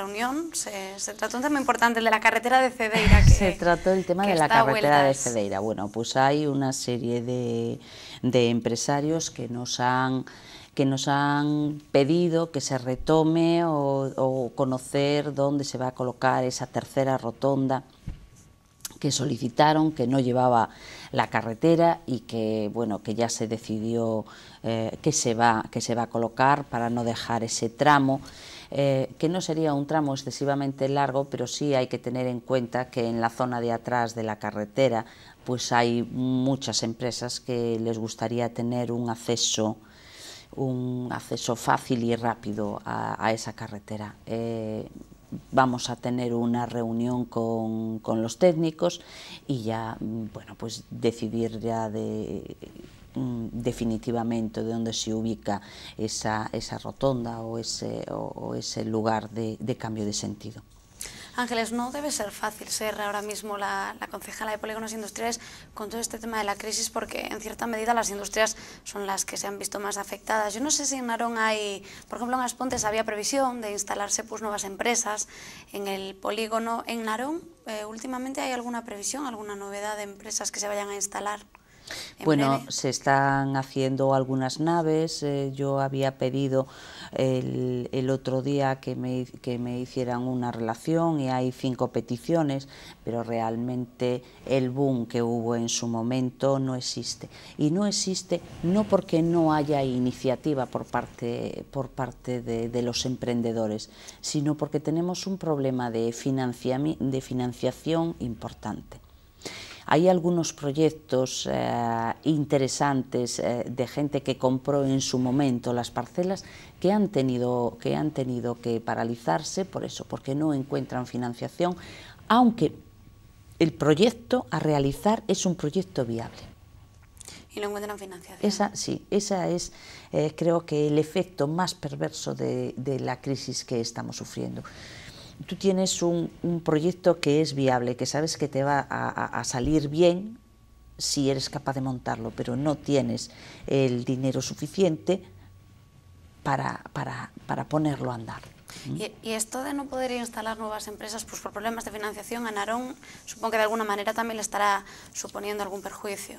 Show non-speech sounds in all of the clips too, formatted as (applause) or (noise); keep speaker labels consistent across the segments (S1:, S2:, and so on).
S1: reunión se, trató un tema importante, el de la carretera de Cedeira. (laughs)
S2: se trató el tema de la carretera de Cedeira. Bueno, pues hay una serie de, de, empresarios que nos han que nos han pedido que se retome o, conocer dónde se va a colocar esa tercera rotonda que solicitaron que no llevaba la carretera y que bueno que ya se decidió eh, que se va que se va a colocar para no dejar ese tramo eh, que no sería un tramo excesivamente largo, pero sí hay que tener en cuenta que en la zona de atrás de la carretera pues hay muchas empresas que les gustaría tener un acceso un acceso fácil y rápido a, esa carretera. Eh, vamos a tener una reunión con, con, los técnicos y ya mm, bueno pues decidir ya de Mm, definitivamente de dónde se ubica esa, rotonda o ese, ese lugar de, cambio
S1: de sentido. Ángeles, no debe ser fácil ser ahora mismo la, concejala de polígonos industriales con todo este tema de la crisis, porque en cierta medida las industrias son las que se han visto más afectadas. Yo no sé si en Narón hay, por ejemplo, en Aspontes había previsión de instalarse pues, nuevas empresas en el polígono. ¿En Narón eh, últimamente hay alguna previsión, alguna novedad de empresas que se vayan a instalar?
S2: Bueno, se están haciendo algunas naves. Eh, yo había pedido el, otro día que me, que me, hicieran una relación y hay cinco peticiones, pero realmente el boom que hubo en su momento no existe. Y no existe no porque no haya iniciativa por parte, por parte de, de los emprendedores, sino porque tenemos un problema de, financiación importante. Hay algunos proyectos eh, interesantes eh, de gente que compró en su momento las parcelas que han, tenido, que han tenido que paralizarse por eso, porque no encuentran financiación, aunque el proyecto a realizar es un proyecto viable.
S1: Y no encuentran financiación.
S2: Esa, sí, esa es, eh, creo que, el efecto más perverso de la crisis que estamos sufriendo tú tienes un, proyecto que es viable, que sabes que te va a, salir bien si eres capaz de montarlo, pero no tienes el dinero suficiente para, para, para ponerlo a andar.
S1: Y, ¿Mm? y, esto de no poder instalar nuevas empresas pues por problemas de financiación a Narón, supongo que de alguna manera también le estará suponiendo algún perjuicio.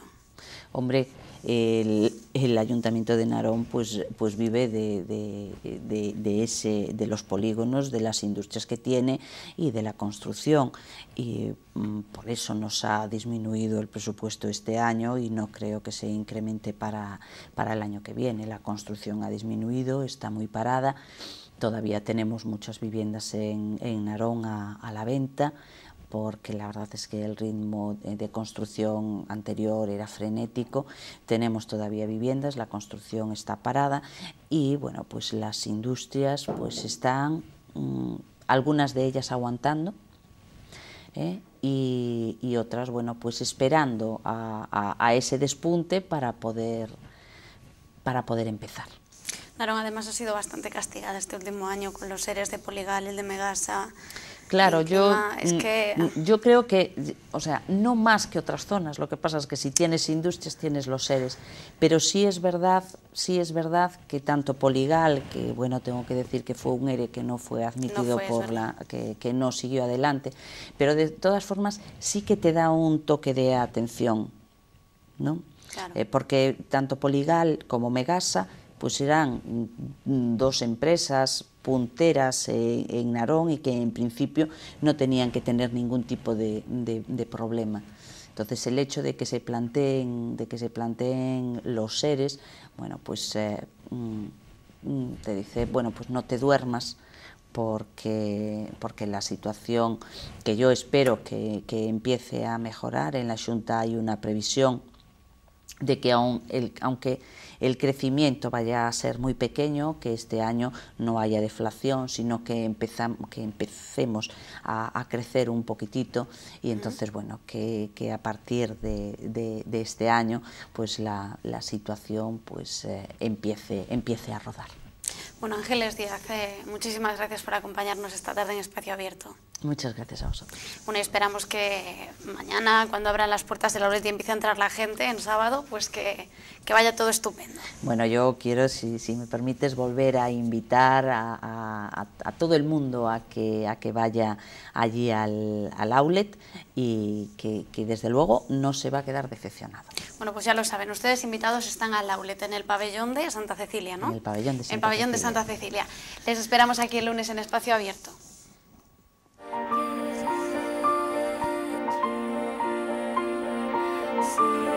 S2: Hombre, el, ayuntamiento de Narón pues, pues vive de, ese, de los polígonos, de las industrias que tiene y de la construcción. Y mm, por eso nos ha disminuido el presupuesto este año y no creo que se incremente para, el año que viene. La construcción ha disminuido, está muy parada. Todavía tenemos muchas viviendas en, Narón a la venta, porque la verdad es que el ritmo eh, de construcción anterior era frenético, tenemos todavía viviendas, la construcción está parada y bueno, pues las industrias pues están mm, algunas de ellas aguantando ¿eh? y, otras bueno pues esperando a, ese despunte para poder para poder empezar.
S1: además ha sido bastante castigada este último año con los seres de Poligal, el de Megasa,
S2: Claro, yo, ah. yo creo que, o sea, no más que otras zonas, lo que pasa es que si tienes industrias tienes los seres, pero sí es verdad, sí es verdad que tanto Poligal, que bueno, tengo que decir que fue un ERE que no fue admitido por la, que, no siguió adelante, pero de todas formas sí que te da un toque de atención, ¿no? Eh, porque tanto Poligal como Megasa pues eran mm, dos empresas punteras en, Narón y que en principio no tenían que tener ningún tipo de, problema. Entonces el hecho de que se planteen, de que se planteen los seres, bueno, pues eh, mm, mm, te dice, bueno, pues no te duermas porque, porque la situación que yo espero que, que empiece a mejorar, en la Junta hay una previsión de que aun el, aunque el crecimiento vaya a ser muy pequeño, que este año no haya deflación, sino que, que empecemos a, crecer un poquitito y entonces, bueno, que, a partir de, de, este año, pues la, la situación pues eh, empiece, empiece a rodar.
S1: Bueno, Ángeles Díaz, eh, muchísimas gracias por acompañarnos esta tarde en Espacio Abierto.
S2: Muchas gracias a vosotros.
S1: Bueno, y esperamos que mañana, cuando abran las puertas del la y empiece a entrar la gente en sábado, pues que, vaya todo estupendo.
S2: Bueno, yo quiero, si, me permites, volver a invitar a, todo el mundo a que, a que vaya allí al, al outlet y que, desde luego no se va a quedar decepcionado.
S1: Bueno, pues ya lo saben, ustedes invitados están al outlet en el pabellón de Santa Cecilia, ¿no? En
S2: el pabellón De Santa
S1: Cecilia. Les esperamos aquí el lunes en Espacio Abierto. see.